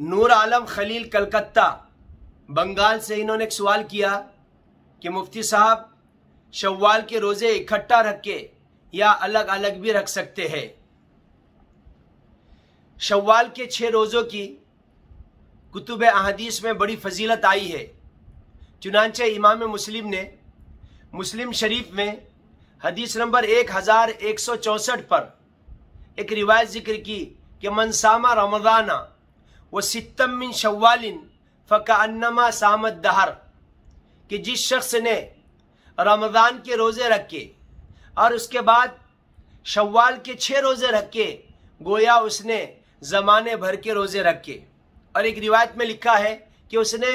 नूर आलम खलील कलकत्ता बंगाल से इन्होंने एक सवाल किया कि मुफ्ती साहब शव्वाल के रोज़े इकट्ठा रख के या अलग अलग भी रख सकते हैं शव्वाल के छः रोज़ों की कुतुब अहदीस में बड़ी फजीलत आई है चुनानचे इमाम मुस्लिम ने मुस्लिम शरीफ में हदीस नंबर एक हज़ार एक सौ चौसठ पर एक रिवायत जिक्र की कि मनसामा रमदाना व सितम मिन शवालिन फ़कानमा सामत दहर कि जिस शख्स ने रमज़ान के रोज़े रखे और उसके बाद शवाल के छः रोज़े रखे गोया उसने ज़माने भर के रोज़े रखे और एक रिवायत में लिखा है कि उसने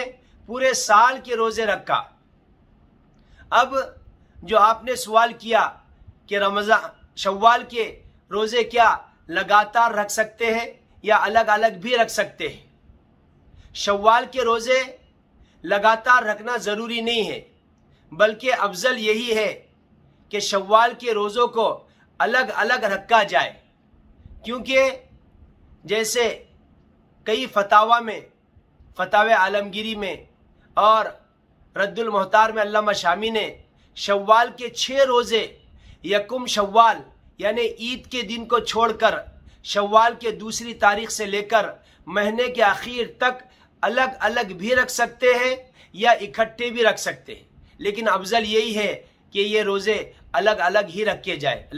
पूरे साल के रोज़े रखा अब जो आपने सवाल किया कि रमज़ान शवाल के रोज़े क्या लगातार रख सकते हैं या अलग अलग भी रख सकते हैं शव्वाल के रोज़े लगातार रखना ज़रूरी नहीं है बल्कि अफजल यही है कि शव्वाल के रोज़ों को अलग अलग रखा जाए क्योंकि जैसे कई फतावा में फताव आलमगिरी में और रद्दुल मोहतार में अल्लामा शामी ने शव्वाल के छः रोज़े यकुम शव्वाल यानी ईद के दिन को छोड़कर शवाल के दूसरी तारीख से लेकर महीने के आखिर तक अलग अलग भी रख सकते हैं या इकट्ठे भी रख सकते हैं लेकिन अफजल यही है कि ये रोज़े अलग अलग ही रखे जाए